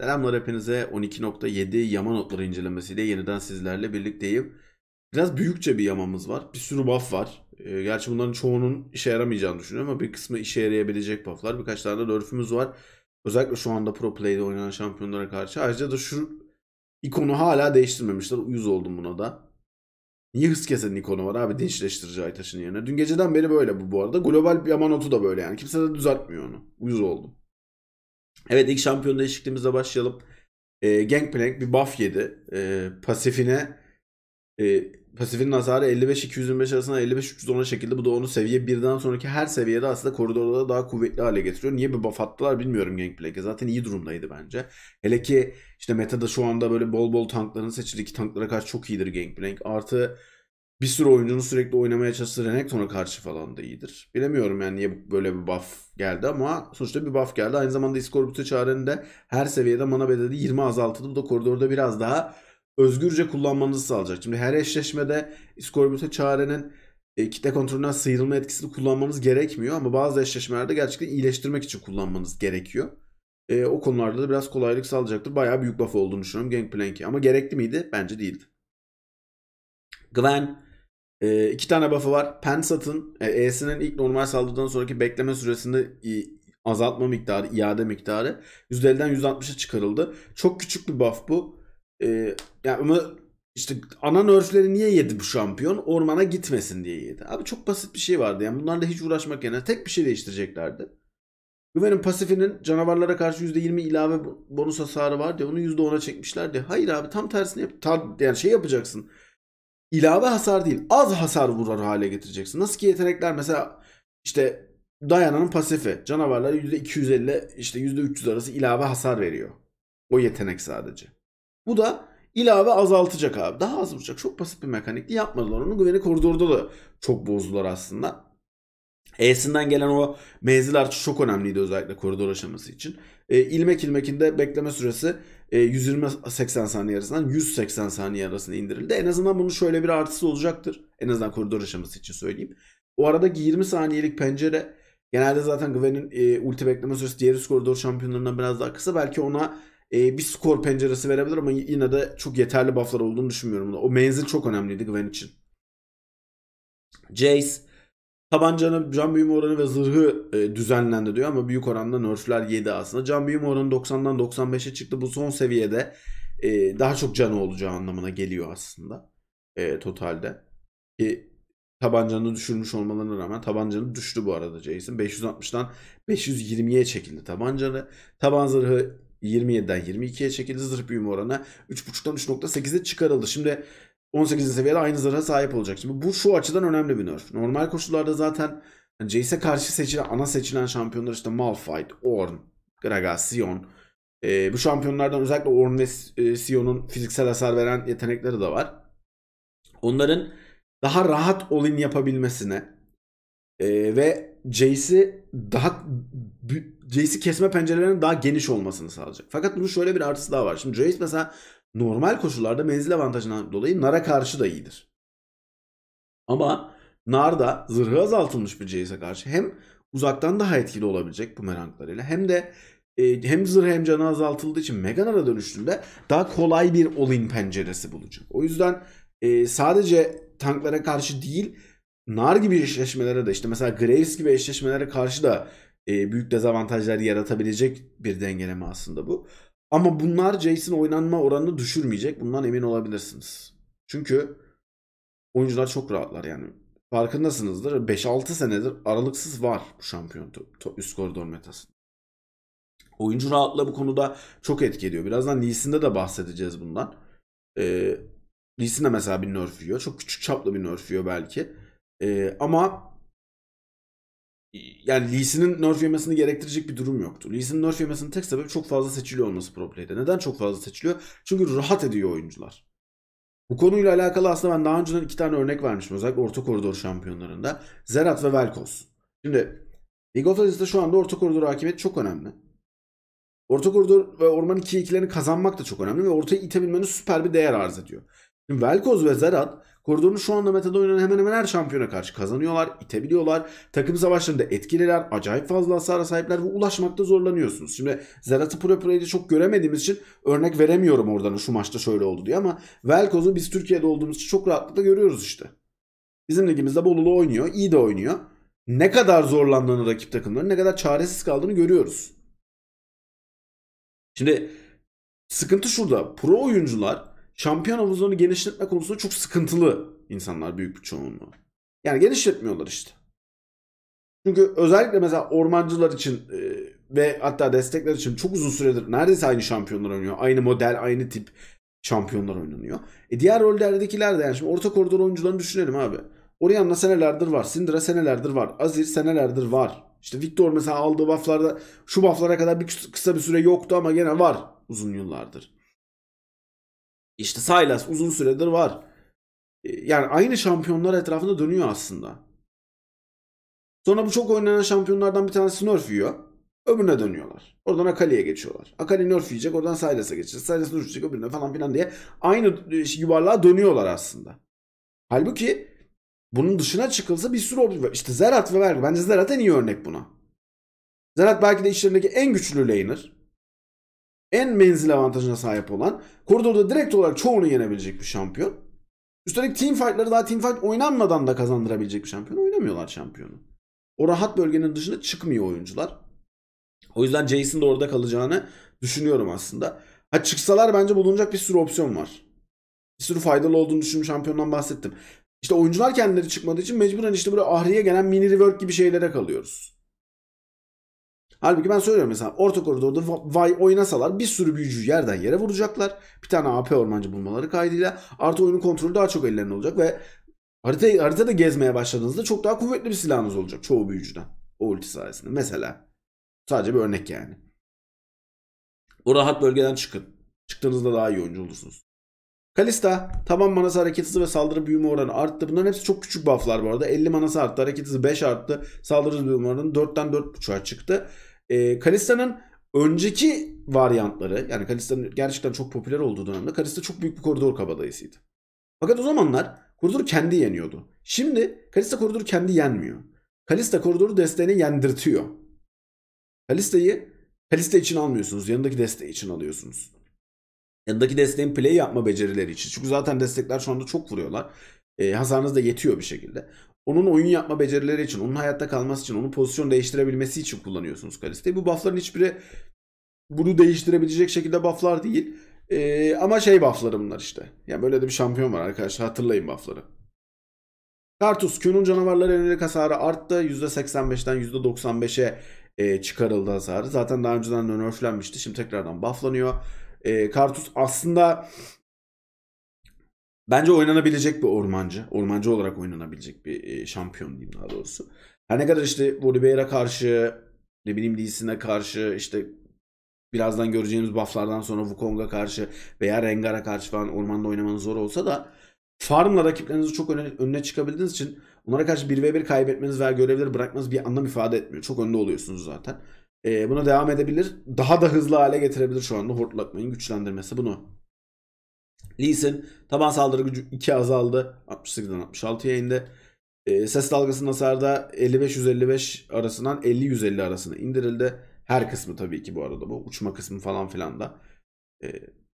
Selamlar hepinize. 12.7 yama notları incelemesiyle yeniden sizlerle birlikteyim. Biraz büyükçe bir yamamız var. Bir sürü buff var. Ee, gerçi bunların çoğunun işe yaramayacağını düşünüyorum ama bir kısmı işe yarayabilecek bufflar. Birkaç tane de nerf'ümüz var. Özellikle şu anda pro play'de oynanan şampiyonlara karşı. Ayrıca da şu ikonu hala değiştirmemişler. Uyuz oldum buna da. Niye hız kesen ikonu var abi dinçleştirici ay taşın yerine. Dün geceden beri böyle bu bu arada. Global yama notu da böyle yani. Kimse de düzeltmiyor onu. Uyuz oldum. Evet ilk şampiyon değişikliğimizle başlayalım. E, Gangplank bir buff yedi. E, pasifine e, pasifinin hasarı 55-225 arasında 55-310'a şekilde. Bu da onu seviye birden sonraki her seviyede aslında koridorda daha kuvvetli hale getiriyor. Niye bir buff attılar bilmiyorum Gangplank'e. Zaten iyi durumdaydı bence. Hele ki işte metada şu anda böyle bol bol tankların seçildiği tanklara karşı çok iyidir Gangplank. Artı bir sürü oyuncunun sürekli oynamaya çalıştığı Renekton'a karşı falan da iyidir. Bilemiyorum yani niye böyle bir buff geldi ama sonuçta bir buff geldi. Aynı zamanda İskorbut'a çağrının da her seviyede mana bedeli 20 azaltıldı. Bu da koridorda biraz daha özgürce kullanmanızı sağlayacak. Şimdi her eşleşmede İskorbut'a çağrının e, kitle kontrolünden sıyrılma etkisini kullanmanız gerekmiyor ama bazı eşleşmelerde gerçekten iyileştirmek için kullanmanız gerekiyor. E, o konularda da biraz kolaylık sağlayacaktır. Bayağı büyük buff olduğunu düşünüyorum Gangplank'e ama gerekli miydi? Bence değildi. Gwen e, iki tane buff'ı var. Pensat'ın e, E'sinin ilk normal saldırıdan sonraki bekleme süresinde azaltma miktarı, iade miktarı %50'den %60'a çıkarıldı. Çok küçük bir buff bu. E, ee, yani ama işte ana nerfleri niye yedi bu şampiyon? Ormana gitmesin diye yedi. Abi çok basit bir şey vardı. Yani bunlarla hiç uğraşmak yerine tek bir şey değiştireceklerdi. Güven'in pasifinin canavarlara karşı %20 ilave bonus hasarı var diye onu %10'a çekmişler diye. Hayır abi tam tersini yap. Ta, yani şey yapacaksın ilave hasar değil az hasar vurar hale getireceksin. Nasıl ki yetenekler mesela işte dayananın pasifi canavarlara %250 işte %300 arası ilave hasar veriyor. O yetenek sadece. Bu da ilave azaltacak abi. Daha az vuracak. Çok basit bir mekanikti. Yapmadılar onu. Güveni koridorda da çok bozdular aslında. E'sinden gelen o menzil artışı çok önemliydi özellikle koridor aşaması için. E, ilmek ilmekinde bekleme süresi e, 120-80 saniye arasından 180 saniye arasında indirildi. En azından bunun şöyle bir artısı olacaktır. En azından koridor aşaması için söyleyeyim. O arada 20 saniyelik pencere genelde zaten Gwen'in e, ulti bekleme süresi diğer üst koridor şampiyonlarından biraz daha kısa. Belki ona e, bir skor penceresi verebilir ama yine de çok yeterli bufflar olduğunu düşünmüyorum. O menzil çok önemliydi Gwen için. Jace Tabancanın can büyüme oranı ve zırhı e, düzenlendi diyor ama büyük oranda nerfler yedi aslında. Can büyüme oranı 90'dan 95'e çıktı. Bu son seviyede e, daha çok canı olacağı anlamına geliyor aslında e, totalde. E, tabancanı düşürmüş olmalarına rağmen tabancanı düştü bu arada Jason. 560'dan 520'ye çekildi tabancanı. Taban zırhı 27'den 22'ye çekildi. Zırh büyüme oranı 3.5'dan 3.8'e çıkarıldı. Şimdi 18. seviyede aynı zırha sahip olacak. Şimdi bu şu açıdan önemli bir nerf. Normal koşullarda zaten yani Jace'e karşı seçilen ana seçilen şampiyonlar işte Malphite, Ornn, Gragas, Sion. E, bu şampiyonlardan özellikle Ornn ve e, Sion'un fiziksel hasar veren yetenekleri de var. Onların daha rahat all-in yapabilmesine e, ve Jace'i daha Jace'i kesme pencerelerinin daha geniş olmasını sağlayacak. Fakat bunun şöyle bir artısı daha var. Şimdi Jace mesela normal koşullarda menzil avantajından dolayı Nara karşı da iyidir. Ama Nar'da zırhı azaltılmış bir Jace'e karşı hem uzaktan daha etkili olabilecek bu bumeranglarıyla hem de e, hem zırhı hem canı azaltıldığı için Meganar'a dönüştüğünde daha kolay bir all-in penceresi bulacak. O yüzden e, sadece tanklara karşı değil Nar gibi eşleşmelere de işte mesela Graves gibi eşleşmelere karşı da e, büyük dezavantajlar yaratabilecek bir dengeleme aslında bu. Ama bunlar Jason oynanma oranını düşürmeyecek. Bundan emin olabilirsiniz. Çünkü oyuncular çok rahatlar yani. Farkındasınızdır. 5-6 senedir aralıksız var bu şampiyon üst koridor metası. Oyuncu rahatlığı bu konuda çok etki ediyor. Birazdan Nisinde de bahsedeceğiz bundan. Ee, Lee'sinde mesela bir nerf yiyor. Çok küçük çaplı bir nerf yiyor belki. Ee, ama yani Lee'sinin nerf yemesini gerektirecek bir durum yoktu. Lee'sinin nerf yemesinin tek sebebi çok fazla seçiliyor olması pro play'de. Neden çok fazla seçiliyor? Çünkü rahat ediyor oyuncular. Bu konuyla alakalı aslında ben daha önceden iki tane örnek vermişim Özellikle orta koridor şampiyonlarında. Zerat ve Velkos. Şimdi League of Legends'da şu anda orta koridor hakimiyeti çok önemli. Orta koridor ve orman 2-2'lerini kazanmak da çok önemli ve ortaya itebilmenin süper bir değer arz ediyor. Şimdi Velkoz ve Zerat koridorun şu anda metada oynanan hemen hemen her şampiyona karşı kazanıyorlar, itebiliyorlar. Takım savaşlarında etkiler, acayip fazla hasara sahipler ve ulaşmakta zorlanıyorsunuz. Şimdi Zerat'ı pro play'de çok göremediğimiz için örnek veremiyorum oradan şu maçta şöyle oldu diye ama Velkoz'u biz Türkiye'de olduğumuz için çok rahatlıkla görüyoruz işte. Bizim ligimizde Bolulu oynuyor, iyi de oynuyor. Ne kadar zorlandığını rakip takımların, ne kadar çaresiz kaldığını görüyoruz. Şimdi sıkıntı şurada. Pro oyuncular şampiyon havuzlarını genişletme konusunda çok sıkıntılı insanlar büyük bir çoğunluğu. Yani genişletmiyorlar işte. Çünkü özellikle mesela ormancılar için e, ve hatta destekler için çok uzun süredir neredeyse aynı şampiyonlar oynuyor. Aynı model, aynı tip şampiyonlar oynanıyor. E diğer rollerdekiler de yani şimdi orta koridor oyuncularını düşünelim abi. Orianna senelerdir var. Syndra senelerdir var. Azir senelerdir var. İşte Victor mesela aldığı bufflarda şu bufflara kadar bir kısa bir süre yoktu ama gene var uzun yıllardır. İşte Silas uzun süredir var. E, yani aynı şampiyonlar etrafında dönüyor aslında. Sonra bu çok oynanan şampiyonlardan bir tanesi nerf yiyor. Öbürüne dönüyorlar. Oradan Akali'ye geçiyorlar. Akali nerf yiyecek oradan Silas'a geçecek. Silas nerf yiyecek öbürüne falan filan diye. Aynı e, şey, yuvarlığa dönüyorlar aslında. Halbuki bunun dışına çıkılsa bir sürü olabilir. İşte Zerat ve Verg. Bence Zerat en iyi örnek buna. Zerat belki de işlerindeki en güçlü laner en menzil avantajına sahip olan koridorda direkt olarak çoğunu yenebilecek bir şampiyon. Üstelik team fightları daha team fight oynanmadan da kazandırabilecek bir şampiyon. Oynamıyorlar şampiyonu. O rahat bölgenin dışına çıkmıyor oyuncular. O yüzden Jason de orada kalacağını düşünüyorum aslında. Ha çıksalar bence bulunacak bir sürü opsiyon var. Bir sürü faydalı olduğunu düşündüğüm şampiyondan bahsettim. İşte oyuncular kendileri çıkmadığı için mecburen işte buraya ahriye gelen mini rework gibi şeylere kalıyoruz. Halbuki ben söylüyorum mesela orta koridorda Vay oynasalar bir sürü büyücü yerden yere vuracaklar. Bir tane AP ormancı bulmaları kaydıyla. Artı oyunun kontrolü daha çok ellerinde olacak ve harita, haritada gezmeye başladığınızda çok daha kuvvetli bir silahınız olacak çoğu büyücüden. O ulti sayesinde mesela. Sadece bir örnek yani. O rahat bölgeden çıkın. Çıktığınızda daha iyi oyuncu olursunuz. Kalista taban manası hareket hızı ve saldırı büyüme oranı arttı. Bunların hepsi çok küçük bufflar bu arada. 50 manası arttı. Hareket hızı 5 arttı. Saldırı büyüme oranı 4'ten 4.5'a çıktı. E, ee, Kalista'nın önceki varyantları yani Kalista'nın gerçekten çok popüler olduğu dönemde Kalista çok büyük bir koridor kabadayısıydı. Fakat o zamanlar koridoru kendi yeniyordu. Şimdi Kalista koridoru kendi yenmiyor. Kalista koridoru desteğini yendirtiyor. Kalista'yı Kalista için almıyorsunuz. Yanındaki desteği için alıyorsunuz. Yanındaki desteğin play yapma becerileri için. Çünkü zaten destekler şu anda çok vuruyorlar. E, hasarınız da yetiyor bir şekilde. Onun oyun yapma becerileri için, onun hayatta kalması için, onun pozisyon değiştirebilmesi için kullanıyorsunuz Kalista'yı. Bu buffların hiçbiri bunu değiştirebilecek şekilde bufflar değil. Ee, ama şey buffları bunlar işte. Yani böyle de bir şampiyon var arkadaşlar hatırlayın buffları. Kartus, Q'nun canavarlara yönelik hasarı arttı. %85'den %95'e e, çıkarıldı hasarı. Zaten daha önceden nerflenmişti. Şimdi tekrardan bufflanıyor. E, Kartus aslında Bence oynanabilecek bir ormancı. Ormancı olarak oynanabilecek bir e, şampiyon diyeyim daha doğrusu. Her ne kadar işte Oliveira karşı ne bileyim Lee'sine karşı işte birazdan göreceğimiz bufflardan sonra Wukong'a karşı veya Rengar'a karşı falan ormanda oynamanız zor olsa da farmla rakiplerinizi çok öne, önüne çıkabildiğiniz için onlara karşı 1v1 kaybetmeniz veya görevleri bırakmanız bir anlam ifade etmiyor. Çok önde oluyorsunuz zaten. Ee, buna devam edebilir. Daha da hızlı hale getirebilir şu anda Hortlakmayın güçlendirmesi bunu. Lee'sin. Taban saldırı gücü 2 azaldı. 68'den 66'ya indi. E, ses dalgasının hasarda 55-155 arasından 50-150 arasına indirildi. Her kısmı tabii ki bu arada bu. Uçma kısmı falan filan da. E,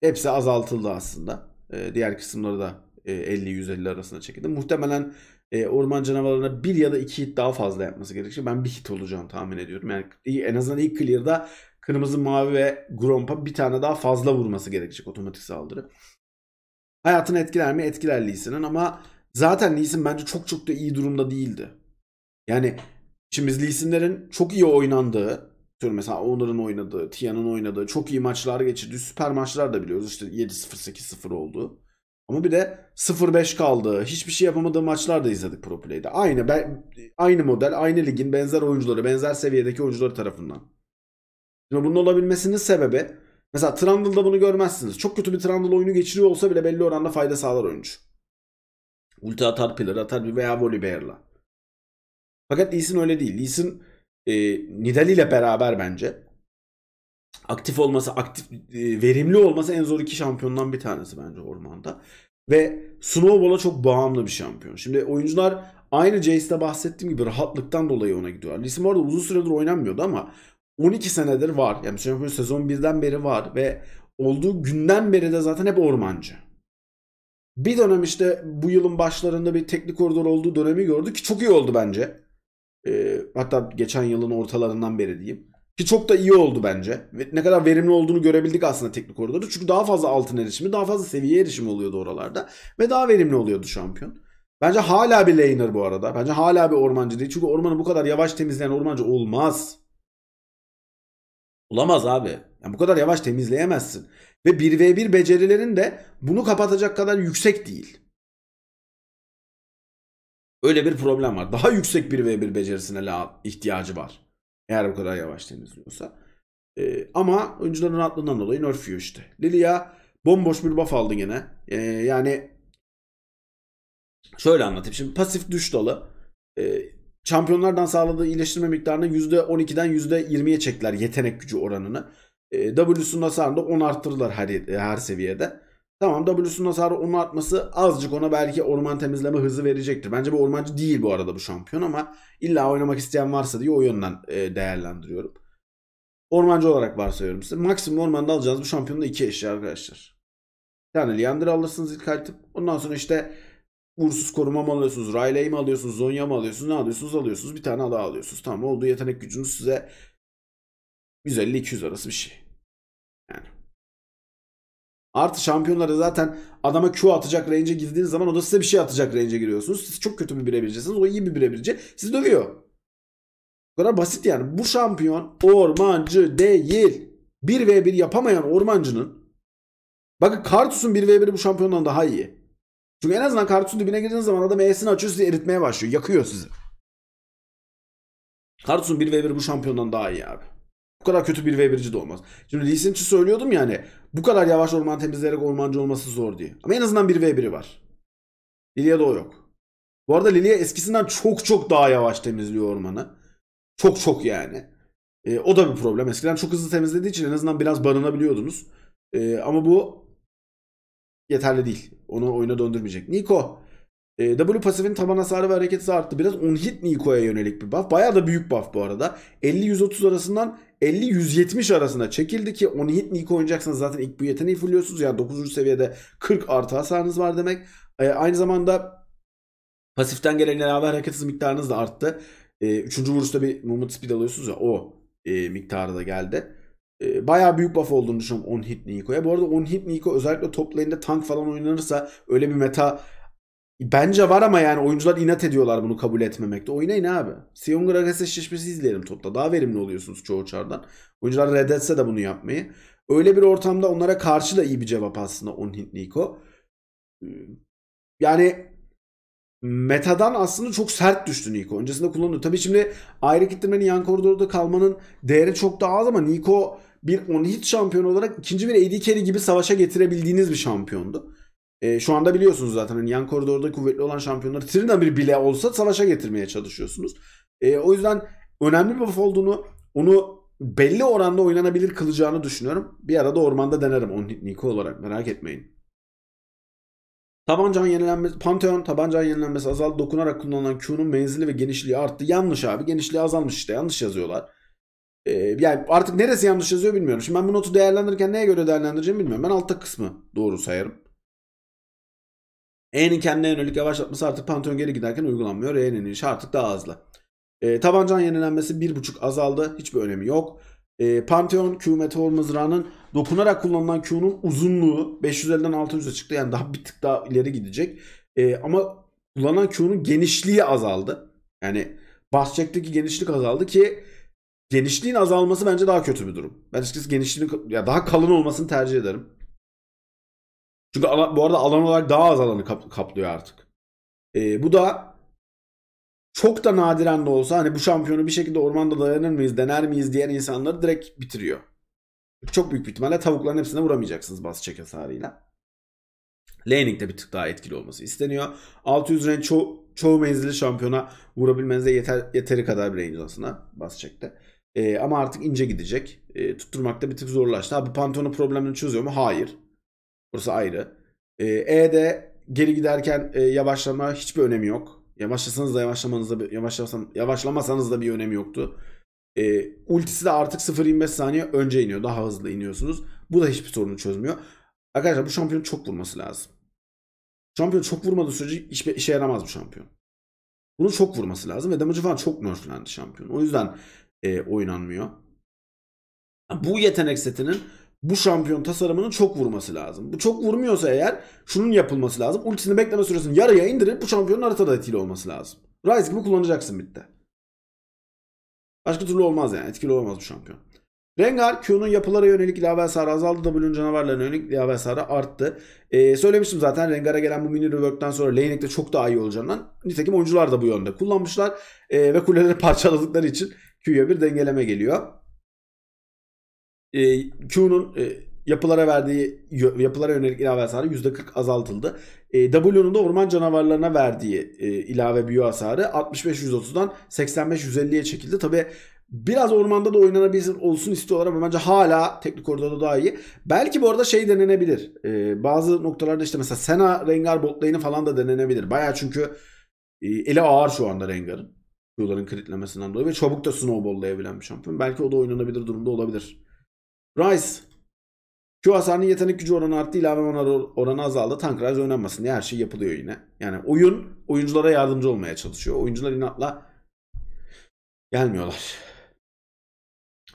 hepsi azaltıldı aslında. E, diğer kısımları da e, 50-150 arasına çekildi. Muhtemelen e, orman canavarlarına bir ya da iki hit daha fazla yapması gerekecek. Ben bir hit olacağını tahmin ediyorum. Yani en azından ilk clear'da kırmızı, mavi ve Gromp'a bir tane daha fazla vurması gerekecek otomatik saldırı. Hayatını etkiler mi? Etkiler Lee ama zaten Lee Sin bence çok çok da iyi durumda değildi. Yani şimdi biz Lee çok iyi oynandığı Diyorum mesela onların oynadığı, Tia'nın oynadığı çok iyi maçlar geçirdi. Süper maçlar da biliyoruz. İşte 7-0, 8-0 oldu. Ama bir de 0-5 kaldı. Hiçbir şey yapamadığı maçlar da izledik Pro Play'de. Aynı ben, aynı model, aynı ligin benzer oyuncuları, benzer seviyedeki oyuncuları tarafından. Şimdi bunun olabilmesinin sebebi Mesela Trundle'da bunu görmezsiniz. Çok kötü bir Trundle oyunu geçiriyor olsa bile belli oranda fayda sağlar oyuncu. Ulti atar, pillar atar bir veya volley bear'la. Fakat Lee'sin öyle değil. Lee'sin e, Nidal ile beraber bence aktif olması, aktif e, verimli olması en zor iki şampiyondan bir tanesi bence ormanda. Ve Snowball'a çok bağımlı bir şampiyon. Şimdi oyuncular aynı Jace'de bahsettiğim gibi rahatlıktan dolayı ona gidiyorlar. Lissim orada uzun süredir oynanmıyordu ama 12 senedir var. Yani Şenol Güneş sezon 1'den beri var ve olduğu günden beri de zaten hep ormancı. Bir dönem işte bu yılın başlarında bir teknik koridor olduğu dönemi gördü ki çok iyi oldu bence. E, hatta geçen yılın ortalarından beri diyeyim. Ki çok da iyi oldu bence. Ve ne kadar verimli olduğunu görebildik aslında teknik koridorda. Çünkü daha fazla altın erişimi, daha fazla seviye erişimi oluyordu oralarda. Ve daha verimli oluyordu şampiyon. Bence hala bir laner bu arada. Bence hala bir ormancı değil. Çünkü ormanı bu kadar yavaş temizleyen ormancı olmaz. Olamaz abi. Yani bu kadar yavaş temizleyemezsin. Ve 1v1 becerilerin de bunu kapatacak kadar yüksek değil. Öyle bir problem var. Daha yüksek 1v1 becerisine ihtiyacı var. Eğer bu kadar yavaş temizliyorsa. Ee, ama oyuncuların rahatlığından dolayı nerf yiyor işte. Lilia bomboş bir buff aldı gene. Ee, yani şöyle anlatayım. Şimdi pasif düş dalı ee, Şampiyonlardan sağladığı iyileştirme miktarını %12'den %20'ye çektiler yetenek gücü oranını. E, W'sunun hasarını da 10 arttırdılar her, e, her seviyede. Tamam W'sunun hasarı 10 artması azıcık ona belki orman temizleme hızı verecektir. Bence bu ormancı değil bu arada bu şampiyon ama illa oynamak isteyen varsa diye o yönden e, değerlendiriyorum. Ormancı olarak varsayıyorum size. Maksimum ormanda alacağınız bu şampiyonda iki eşya arkadaşlar. yani tane Leander alırsınız ilk haltip. Ondan sonra işte uğursuz koruma mı alıyorsunuz? Riley mi alıyorsunuz? Zonya mı alıyorsunuz? Ne alıyorsunuz? Alıyorsunuz. Bir tane daha alıyorsunuz. Tamam olduğu yetenek gücünüz size 150-200 arası bir şey. Yani. Artı şampiyonlara zaten adama Q atacak range'e girdiğiniz zaman o da size bir şey atacak range'e giriyorsunuz. Siz çok kötü bir birebircisiniz. O iyi bir birebirci. Sizi dövüyor. Bu kadar basit yani. Bu şampiyon ormancı değil. 1v1 yapamayan ormancının Bakın Kartus'un 1v1'i bu şampiyondan daha iyi. Çünkü en azından kartuşun dibine girdiğiniz zaman adam E'sini açıyor sizi eritmeye başlıyor. Yakıyor sizi. Kartusun 1v1 bu şampiyondan daha iyi abi. Bu kadar kötü bir V1'ci de olmaz. Şimdi Lee Sin söylüyordum yani bu kadar yavaş orman temizleyerek ormancı olması zor diye. Ama en azından bir V1'i var. Lilia'da o yok. Bu arada Lilia eskisinden çok çok daha yavaş temizliyor ormanı. Çok çok yani. E, o da bir problem. Eskiden çok hızlı temizlediği için en azından biraz barınabiliyordunuz. E, ama bu yeterli değil. Onu oyuna döndürmeyecek. Niko. E, W pasifin taban hasarı ve hareket hızı arttı. Biraz on hit Niko'ya yönelik bir buff. Baya da büyük buff bu arada. 50-130 arasından 50-170 arasında çekildi ki 10 hit Niko oynayacaksanız zaten ilk bu yeteneği fulluyorsunuz. Yani 9. seviyede 40 artı hasarınız var demek. E, aynı zamanda pasiften gelen ilave hareket hızı miktarınız da arttı. E, üçüncü vuruşta bir movement speed alıyorsunuz ya o e, miktarı da geldi e, bayağı büyük buff olduğunu düşünüyorum On Hit Niko'ya. Bu arada On Hit Niko özellikle top lane'de tank falan oynanırsa öyle bir meta bence var ama yani oyuncular inat ediyorlar bunu kabul etmemekte. Oynayın abi. Sion Gragas izleyelim topta. Daha verimli oluyorsunuz çoğu çardan. Oyuncular reddetse de bunu yapmayı. Öyle bir ortamda onlara karşı da iyi bir cevap aslında On Hit Niko. Ee, yani metadan aslında çok sert düştü Niko. Öncesinde kullanılıyor. Tabii şimdi ayrı gittirmenin yan koridorda kalmanın değeri çok daha az ama Niko bir on hit şampiyon olarak ikinci bir AD carry gibi savaşa getirebildiğiniz bir şampiyondu. E, şu anda biliyorsunuz zaten hani yan koridorda kuvvetli olan şampiyonları Trina bir bile olsa savaşa getirmeye çalışıyorsunuz. E, o yüzden önemli bir buff olduğunu onu belli oranda oynanabilir kılacağını düşünüyorum. Bir arada ormanda denerim on hit Niko olarak merak etmeyin. Tabancanın yenilenmesi, Pantheon tabancanın yenilenmesi azaldı. Dokunarak kullanılan Q'nun menzili ve genişliği arttı. Yanlış abi. Genişliği azalmış işte. Yanlış yazıyorlar. Ee, yani artık neresi yanlış yazıyor bilmiyorum. Şimdi ben bu notu değerlendirirken neye göre değerlendireceğimi bilmiyorum. Ben altta kısmı doğru sayarım. E'nin kendine yönelik yavaşlatması artık Pantheon geri giderken uygulanmıyor. E'nin inişi artık daha hızlı. E, ee, tabancan yenilenmesi 1.5 azaldı. Hiçbir önemi yok. E, Pantheon Q Meteor mızrağının dokunarak kullanılan Q'nun uzunluğu 550'den 600'e çıktı. Yani daha bir tık daha ileri gidecek. E, ama kullanılan Q'nun genişliği azaldı. Yani bahçekteki genişlik azaldı ki genişliğin azalması bence daha kötü bir durum. Ben açıkçası genişliğin ya daha kalın olmasını tercih ederim. Çünkü bu arada alan olarak daha az alanı kap, kaplıyor artık. E, bu da çok da nadiren de olsa hani bu şampiyonu bir şekilde ormanda dayanır mıyız dener miyiz diyen insanları direkt bitiriyor. Çok büyük bir ihtimalle tavukların hepsine vuramayacaksınız bas çek hasarıyla. Laning de bir tık daha etkili olması isteniyor. 600 renk ço çoğu menzili şampiyona vurabilmenize yeter yeteri kadar bir range aslında bas çekte. Ee, ama artık ince gidecek. Ee, tutturmakta bir tık zorlaştı. Ha bu Pantheon'un problemini çözüyor mu? Hayır. Burası ayrı. Ee, E'de geri giderken e, yavaşlama hiçbir önemi yok. Yavaşlasanız da yavaşlamanızda yavaşlasam yavaşlamasanız da bir önemi yoktu. E, ultisi de artık 0.25 saniye önce iniyor. Daha hızlı iniyorsunuz. Bu da hiçbir sorunu çözmüyor. Arkadaşlar bu şampiyon çok vurması lazım. Şampiyon çok vurmadığı sürece iş, işe yaramaz bu şampiyon. Bunu çok vurması lazım ve damage'ı falan çok nerflendi şampiyon. O yüzden e, oynanmıyor. Bu yetenek setinin bu şampiyon tasarımının çok vurması lazım. Bu çok vurmuyorsa eğer şunun yapılması lazım. Ultisini bekleme süresini yarıya indirip bu şampiyonun haritada etkili olması lazım. Rise gibi kullanacaksın bitti. Başka türlü olmaz yani. Etkili olmaz bu şampiyon. Rengar Q'nun yapılara yönelik ilave hasarı azaldı. W'nun canavarlarına yönelik ilave hasarı arttı. Ee, söylemiştim zaten Rengar'a gelen bu mini rework'ten sonra laning'de çok daha iyi olacağından. Nitekim oyuncular da bu yönde kullanmışlar. Ee, ve kuleleri parçaladıkları için Q'ya bir dengeleme geliyor e, Q'nun e, yapılara verdiği yapılara yönelik ilave hasarı %40 azaltıldı. E, W'nun da orman canavarlarına verdiği e, ilave büyü hasarı 65-130'dan 85-150'ye çekildi. Tabi biraz ormanda da oynanabilir olsun istiyorlar ama bence hala teknik koridorda daha iyi. Belki bu arada şey denenebilir. E, bazı noktalarda işte mesela Sena Rengar botlayını falan da denenebilir. Baya çünkü e, eli ağır şu anda Rengar'ın. Q'ların kritlemesinden dolayı ve çabuk da snowball'layabilen bir şampiyon. Belki o da oynanabilir durumda olabilir. Rice. Şu hasarının yetenek gücü oranı arttı. İlave oranı azaldı. Tank Rice oynanmasın diye her şey yapılıyor yine. Yani oyun oyunculara yardımcı olmaya çalışıyor. Oyuncular inatla gelmiyorlar.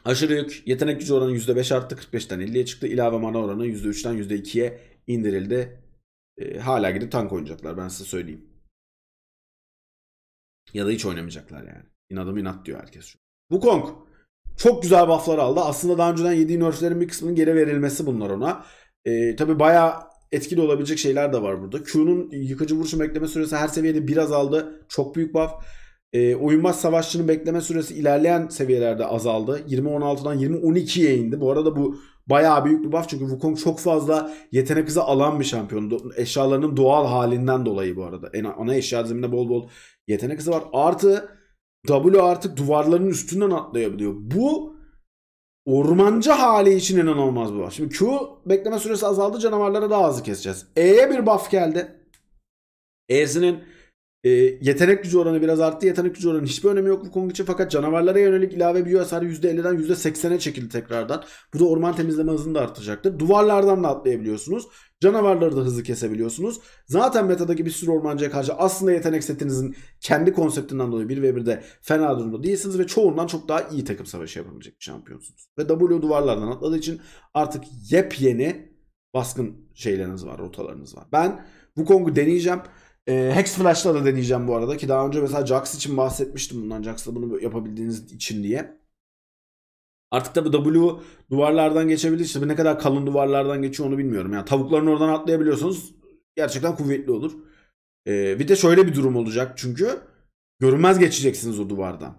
Aşırı yük yetenek gücü oranı %5 arttı. 45'ten 50'ye çıktı. İlave mana oranı %3'ten %2'ye indirildi. E, hala gidip tank oynayacaklar ben size söyleyeyim. Ya da hiç oynamayacaklar yani. İnadım inat diyor herkes. Bu Kong. Çok güzel bufflar aldı. Aslında daha önceden yediği nerflerin bir kısmının geri verilmesi bunlar ona. E, tabii baya etkili olabilecek şeyler de var burada. Q'nun yıkıcı vuruşu bekleme süresi her seviyede biraz aldı. Çok büyük buff. E, ee, oyunmaz savaşçının bekleme süresi ilerleyen seviyelerde azaldı. 20-16'dan 20-12'ye indi. Bu arada bu bayağı büyük bir buff çünkü Wukong çok fazla yetenek hızı alan bir şampiyon. Eşyalarının doğal halinden dolayı bu arada. En, ana eşya diziminde bol bol yetenek hızı var. Artı W artık duvarların üstünden atlayabiliyor. Bu ormancı hali için inanılmaz bir bu. Şimdi Q bekleme süresi azaldı canavarlara daha hızlı keseceğiz. E'ye bir buff geldi. E'sinin e, yetenek gücü oranı biraz arttı. Yetenek gücü oranı hiçbir önemi yok bu Kong için. Fakat canavarlara yönelik ilave büyü hasarı %50'den %80'e çekildi tekrardan. Bu da orman temizleme hızını da arttıracaktır. Duvarlardan da atlayabiliyorsunuz. Canavarları da hızlı kesebiliyorsunuz. Zaten metadaki bir sürü ormancıya karşı aslında yetenek setinizin kendi konseptinden dolayı bir ve 1'de fena durumda değilsiniz ve çoğundan çok daha iyi takım savaşı yapabilecek bir şampiyonsunuz. Ve W duvarlardan atladığı için artık yepyeni baskın şeyleriniz var, rotalarınız var. Ben bu Kong'u deneyeceğim. E, Hex da deneyeceğim bu arada ki daha önce mesela Jax için bahsetmiştim bundan Jax'la bunu yapabildiğiniz için diye. Artık tabii W duvarlardan geçebilir. İşte ne kadar kalın duvarlardan geçiyor onu bilmiyorum. Yani tavukların oradan atlayabiliyorsanız gerçekten kuvvetli olur. Ee, bir de şöyle bir durum olacak çünkü görünmez geçeceksiniz o duvardan.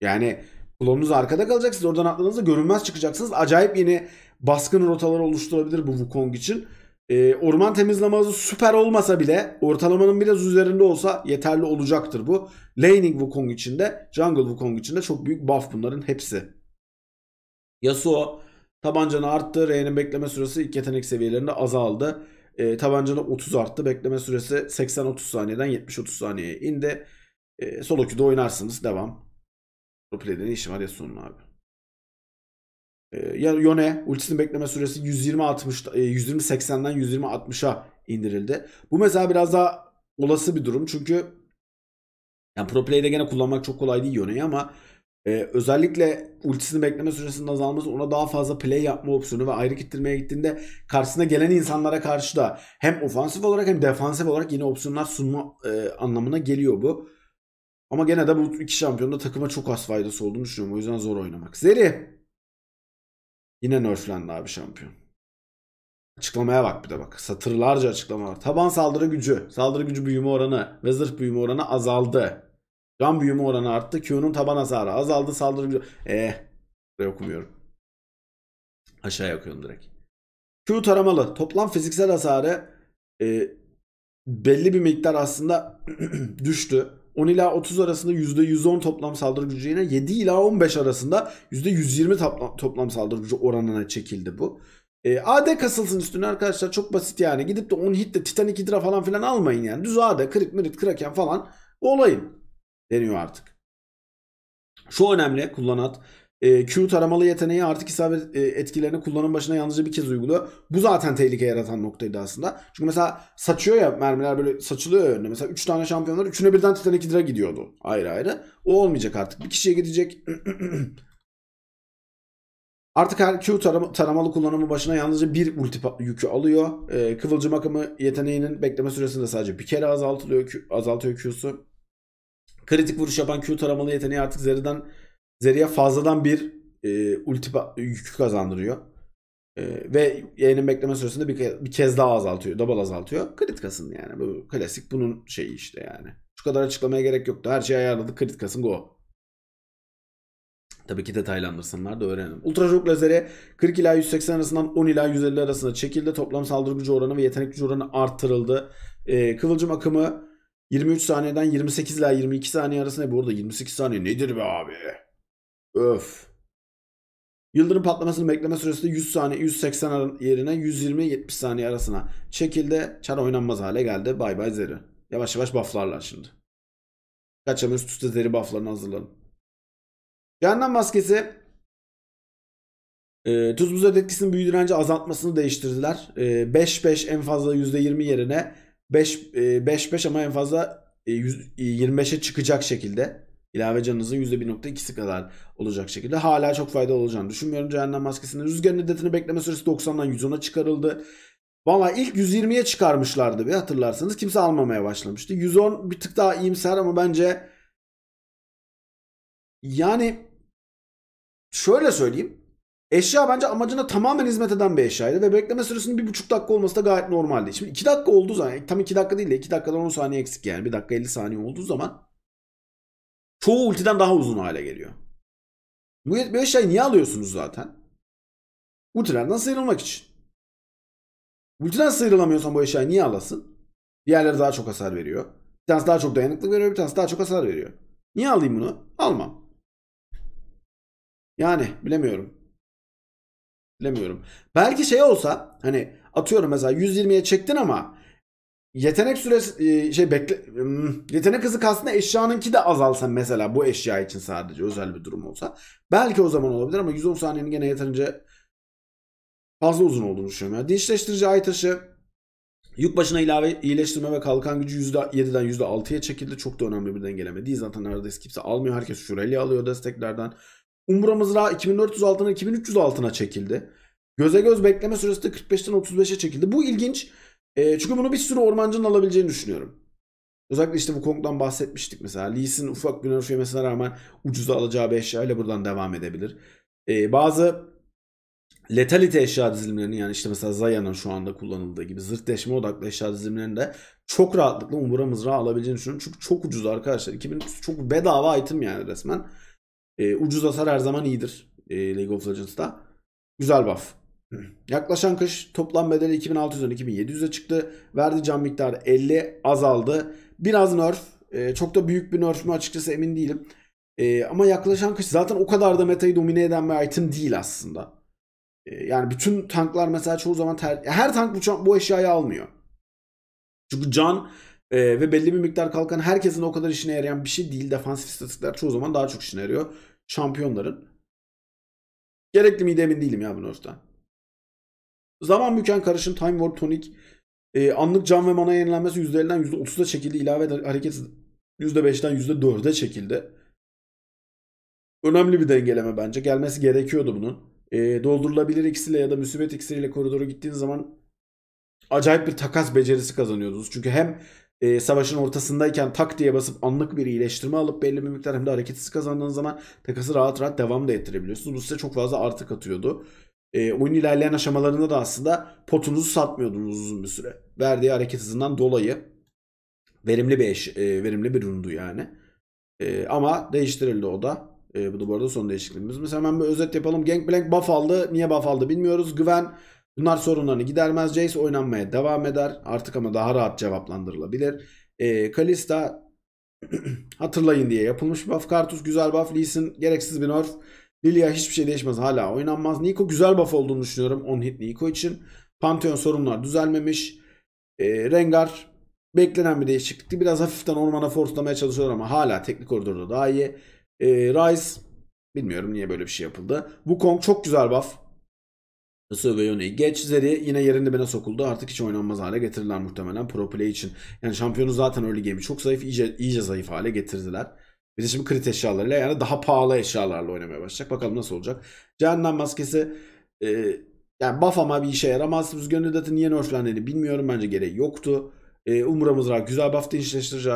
Yani klonunuz arkada kalacak. Siz oradan atladığınızda görünmez çıkacaksınız. Acayip yine baskın rotalar oluşturabilir bu Wukong için. E, orman temizleme süper olmasa bile ortalamanın biraz üzerinde olsa yeterli olacaktır bu. Laning Wukong için de Jungle Wukong için de çok büyük buff bunların hepsi. Yasuo tabancanı arttı. R'nin bekleme süresi ilk yetenek seviyelerinde azaldı. E, tabancanı 30 arttı. Bekleme süresi 80-30 saniyeden 70-30 saniyeye indi. E, solo queue'da oynarsınız. Devam. Pro play'de ne işim var Yasuo'nun abi. Ee, Yone ultisinin bekleme süresi 120-60 120-80'den 120-60'a indirildi. Bu mesela biraz daha olası bir durum çünkü yani pro play'de gene kullanmak çok kolay değil Yone'yi ama ee, özellikle ultisini bekleme süresinin azalması ona daha fazla play yapma opsiyonu ve ayrı gittirmeye gittiğinde karşısına gelen insanlara karşı da hem ofansif olarak hem defansif olarak yeni opsiyonlar sunma e, anlamına geliyor bu. Ama gene de bu iki şampiyonda takıma çok az faydası olduğunu düşünüyorum. O yüzden zor oynamak. Zeri Yine nerflendi abi şampiyon. Açıklamaya bak bir de bak. Satırlarca açıklama var. Taban saldırı gücü, saldırı gücü büyüme oranı ve zırh büyüme oranı azaldı. Can büyüme oranı arttı. Q'nun taban hasarı azaldı. Saldırı gücü... Eee. Eh, Buraya okumuyorum. Aşağıya okuyorum direkt. Q taramalı. Toplam fiziksel hasarı e, belli bir miktar aslında düştü. 10 ila 30 arasında %110 toplam saldırı gücü yine 7 ila 15 arasında %120 toplam, toplam saldırı gücü oranına çekildi bu. E, AD kasılsın üstüne arkadaşlar çok basit yani gidip de 10 hitle Titanic Hydra falan filan almayın yani. Düz AD kırık mirit kraken falan olayın deniyor artık. Şu önemli kullanat e, Q taramalı yeteneği artık isabet e, etkilerini kullanım başına yalnızca bir kez uyguluyor. Bu zaten tehlike yaratan noktaydı aslında. Çünkü mesela saçıyor ya mermiler böyle saçılıyor ya önüne. Mesela 3 tane şampiyonlar 3'üne birden Titanic Hydra gidiyordu ayrı ayrı. O olmayacak artık. Bir kişiye gidecek. Artık her Q taram taramalı kullanımı başına yalnızca bir ulti yükü alıyor. Ee, kıvılcım akımı yeteneğinin bekleme süresinde sadece bir kere azaltılıyor, azaltıyor Q'su. Kritik vuruş yapan Q taramalı yeteneği artık Zeri'den Zeriya fazladan bir e, ulti yükü kazandırıyor. E, ve yayının bekleme süresinde bir, bir kez daha azaltıyor. Double azaltıyor. Crit kasın yani. Bu klasik bunun şeyi işte yani. Şu kadar açıklamaya gerek yoktu. Her şeyi ayarladık. Crit kasın go. Tabii ki detaylandırsınlar da öğrenelim. Ultrajok lazeri 40 ila 180 arasından 10 ila 150 arasında çekildi. Toplam saldırı gücü oranı ve yetenek gücü oranı arttırıldı. Ee, kıvılcım akımı 23 saniyeden 28 ila 22 saniye arasında. Bu arada 28 saniye nedir be abi? Öf. Yıldırım patlamasını bekleme süresi de 100 saniye 180 yerine 120-70 saniye arasına çekildi. Çar oynanmaz hale geldi. Bay bay Zeri. Yavaş yavaş bufflarlar şimdi. Kaçalım üst üste Zeri bufflarını hazırlayalım. Cehennem maskesi e, tuz buz etkisinin büyü direnci azaltmasını değiştirdiler. 5-5 e, ee, en fazla %20 yerine 5-5 e, ama en fazla e, 25'e çıkacak şekilde ilave canınızın %1.2'si kadar olacak şekilde hala çok faydalı olacağını düşünmüyorum cehennem maskesinde Rüzgar iddetini bekleme süresi 90'dan 110'a çıkarıldı. Valla ilk 120'ye çıkarmışlardı bir hatırlarsanız. Kimse almamaya başlamıştı. 110 bir tık daha iyimser ama bence yani şöyle söyleyeyim. Eşya bence amacına tamamen hizmet eden bir eşyaydı ve bekleme süresinin bir buçuk dakika olması da gayet normaldi. Şimdi iki dakika olduğu zaman tam iki dakika değil de iki dakikadan on saniye eksik yani bir dakika 50 saniye olduğu zaman çoğu ultiden daha uzun hale geliyor. Bu bir şey niye alıyorsunuz zaten? Ultilerden sıyrılmak için. Ultiden sıyrılamıyorsan bu eşyayı niye alasın? Diğerleri daha çok hasar veriyor. Bir tanesi daha çok dayanıklı veriyor, bir tanesi daha çok hasar veriyor. Niye alayım bunu? Almam. Yani bilemiyorum. Bilemiyorum. Belki şey olsa hani atıyorum mesela 120'ye çektin ama Yetenek süresi e, şey bekle hmm, yetenek hızı kastında eşyanınki de azalsa mesela bu eşya için sadece özel bir durum olsa belki o zaman olabilir ama 110 saniyenin gene yeterince fazla uzun olduğunu düşünüyorum. Yani dinçleştirici ay taşı yük başına ilave iyileştirme ve kalkan gücü %7'den %6'ya çekildi. Çok da önemli bir dengeleme değil. Zaten neredeyse kimse almıyor. Herkes şureli alıyor desteklerden. Umbra mızrağı 2400 altına 2300 altına çekildi. Göze göz bekleme süresi de 45'ten 35'e çekildi. Bu ilginç. E, çünkü bunu bir sürü ormancının alabileceğini düşünüyorum. Özellikle işte bu Kong'dan bahsetmiştik mesela. Lee'sin ufak bir nörfemesine rağmen ucuza alacağı bir eşya ile buradan devam edebilir. Ee, bazı letalite eşya dizilimlerinin yani işte mesela Zaya'nın şu anda kullanıldığı gibi zırt deşme odaklı eşya dizilimlerini çok rahatlıkla Umura mızra alabileceğini düşünüyorum. Çünkü çok ucuz arkadaşlar. 2000 çok bedava item yani resmen. Ee, ucuz hasar her zaman iyidir e, League of Legends'ta. Güzel buff. Yaklaşan kış toplam bedeli 2600'den 2700'e çıktı. Verdiği can miktarı 50 azaldı. Biraz nerf. E, çok da büyük bir nerf mü açıkçası emin değilim. E, ama yaklaşan kış zaten o kadar da metayı domine eden bir item değil aslında. E, yani bütün tanklar mesela çoğu zaman ter, her tank bu, bu eşyayı almıyor. Çünkü can e, ve belli bir miktar kalkan herkesin o kadar işine yarayan bir şey değil. Defansif istatistikler çoğu zaman daha çok işine yarıyor şampiyonların. Gerekli miydi emin değilim ya bu nerf'ten. Zaman büken karışım Time Warp Tonic e, anlık can ve mana yenilenmesi %50'den %30'a çekildi. ilave hareket %5'den %4'e çekildi. Önemli bir dengeleme bence. Gelmesi gerekiyordu bunun. E, doldurulabilir iksirle ya da müsibet iksiriyle koridora gittiğiniz zaman acayip bir takas becerisi kazanıyordunuz. Çünkü hem e, savaşın ortasındayken tak diye basıp anlık bir iyileştirme alıp belli bir miktar hem de hareketsiz kazandığınız zaman takası rahat rahat devam da ettirebiliyorsunuz. Bu size çok fazla artı katıyordu e, oyun ilerleyen aşamalarında da aslında potunuzu satmıyordunuz uzun bir süre. Verdiği hareket hızından dolayı verimli bir eş, e, verimli bir rundu yani. E, ama değiştirildi o da. E, bu da bu arada son değişikliğimiz. Mesela hemen bir özet yapalım. Gangplank buff aldı. Niye buff aldı bilmiyoruz. Güven bunlar sorunlarını gidermez. Jace oynanmaya devam eder. Artık ama daha rahat cevaplandırılabilir. E, Kalista hatırlayın diye yapılmış buff. Kartus güzel buff. Lee Sin gereksiz bir nerf. Lilia hiçbir şey değişmez hala oynanmaz. Niko güzel buff olduğunu düşünüyorum 10 hit Niko için. Pantheon sorunlar düzelmemiş. E, Rengar beklenen bir değişiklikti. Biraz hafiften ormana forcelamaya çalışıyorlar ama hala teknik koridorda daha iyi. E, Rice bilmiyorum niye böyle bir şey yapıldı. Wukong çok güzel buff. Isı ve Yoni. Geç Zeri yine yerinde bana sokuldu. Artık hiç oynanmaz hale getirirler muhtemelen pro play için. Yani şampiyonu zaten early game'i çok zayıf. iyice, iyice zayıf hale getirdiler. Bir de şimdi crit eşyalarıyla yani daha pahalı eşyalarla oynamaya başlayacak. Bakalım nasıl olacak. Cehennem maskesi e, yani buff ama bir işe yaramaz. Rüzgar Nüdat'ı niye nerflendiğini bilmiyorum. Bence gereği yoktu. E, Umra Mızrak güzel buff değişleştirici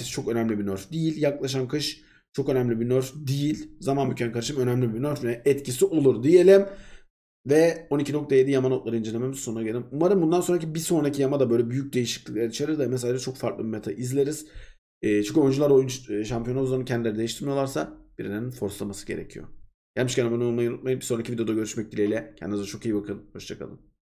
e, çok önemli bir nerf değil. Yaklaşan kış çok önemli bir nerf değil. Zaman mükemmel karışım önemli bir nerf ve etkisi olur diyelim. Ve 12.7 yama notları incelememiz sonuna gelelim. Umarım bundan sonraki bir sonraki yama da böyle büyük değişiklikler içerir de mesela çok farklı bir meta izleriz. E, çünkü oyuncular oyuncu, e, şampiyon havuzlarını kendileri değiştirmiyorlarsa birinin forslaması gerekiyor. Gelmişken abone olmayı unutmayın. Bir sonraki videoda görüşmek dileğiyle. Kendinize çok iyi bakın. Hoşçakalın.